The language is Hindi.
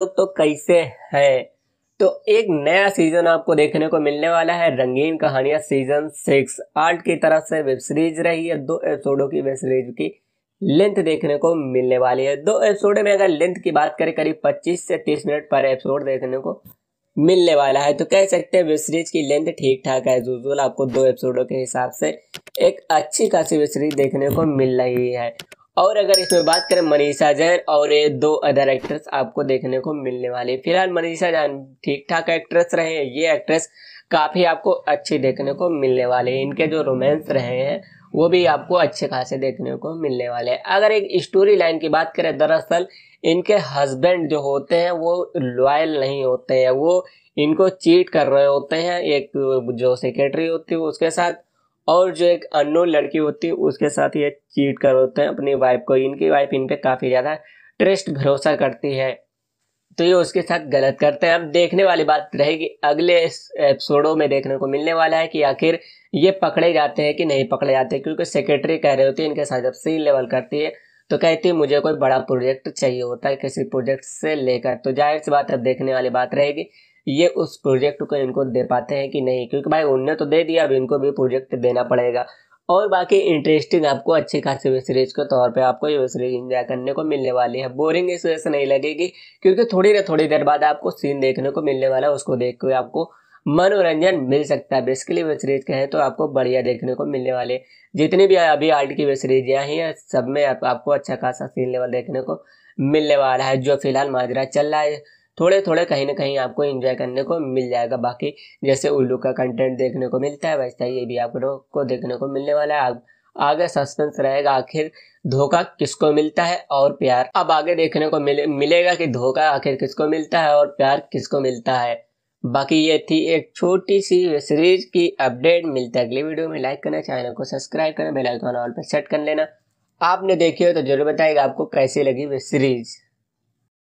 तो, तो कैसे है तो एक नया सीजन आपको देखने को मिलने वाला है रंगीन कहानियां सीजन सिक्स आर्ट की तरफ से वेब सीरीज रही है दो एपिसोडों की वेब सीरीज की लेंथ देखने को मिलने वाली है दो एपिसोड में अगर लेंथ की बात करें करीब 25 से 30 मिनट पर एपिसोड देखने को मिलने वाला है तो कह सकते हैं वेब सीरीज की लेंथ ठीक ठाक है यूजल आपको दो एपिसोडों के हिसाब से एक अच्छी खासी वेब सीरीज देखने को मिल रही है और अगर इसमें बात करें मनीषा जैन और ये दो अदर एक्ट्रेस आपको देखने को मिलने वाली है फिलहाल मनीषा जैन ठीक ठाक एक्ट्रेस रहे हैं ये एक्ट्रेस काफ़ी आपको अच्छी देखने को मिलने वाले हैं इनके जो रोमांस रहे हैं वो भी आपको अच्छे खासे देखने को मिलने वाले हैं अगर एक स्टोरी लाइन की बात करें दरअसल इनके हस्बैंड जो होते हैं वो लॉयल नहीं होते हैं वो इनको चीट कर रहे होते हैं एक जो सेक्रेटरी होती है उसके साथ और जो एक अननोन लड़की होती है उसके साथ ये चीट कर होते हैं अपनी वाइफ को इनकी वाइफ इन पर काफ़ी ज़्यादा ट्रस्ट भरोसा करती है तो ये उसके साथ गलत करते हैं अब देखने वाली बात रहेगी अगले एपिसोडों में देखने को मिलने वाला है कि आखिर ये पकड़े जाते हैं कि नहीं पकड़े जाते क्योंकि सेक्रेटरी कह रहे होती है इनके साथ जब सी लेवल करती है तो कहती है मुझे कोई बड़ा प्रोजेक्ट चाहिए होता है किसी प्रोजेक्ट से लेकर तो जाहिर सी बात अब देखने वाली बात रहेगी ये उस प्रोजेक्ट को इनको दे पाते हैं कि नहीं क्योंकि भाई उनने तो दे दिया अब इनको भी प्रोजेक्ट देना पड़ेगा और बाकी इंटरेस्टिंग आपको अच्छी खासी वेब सीरीज के तौर पे आपको ये वेब सीरीज इंजॉय करने को मिलने वाली है बोरिंग इस वजह से नहीं लगेगी क्योंकि थोड़ी ना थोड़ी देर बाद आपको सीन देखने को मिलने वाला है उसको देख के आपको मनोरंजन मिल सकता है बेसिकली वेब सीरीज कहें तो आपको बढ़िया देखने को मिलने वाले जितनी भी अभी आर्ट की वेब सीरीजियाँ हैं सब में आपको अच्छा खासा सीन लेवल देखने को मिलने वाला है जो फिलहाल माजरा चल रहा है थोड़े थोड़े कहीं ना कहीं आपको इन्जॉय करने को मिल जाएगा बाकी जैसे उल्लू का कंटेंट देखने को मिलता है वैसा ये भी आप लोगों को देखने को मिलने वाला है आगे सस्पेंस रहेगा आखिर धोखा किसको मिलता है और प्यार अब आगे देखने को मिले मिलेगा कि धोखा आखिर किसको मिलता है और प्यार किसको मिलता है बाकी ये थी एक छोटी सी सीरीज की अपडेट मिलता है अगली वीडियो में लाइक करना चैनल को सब्सक्राइब करना बेल आइकन ऑल पर सेट कर लेना आपने देखी हो तो जरूर बताएगा आपको कैसी लगी वे सीरीज़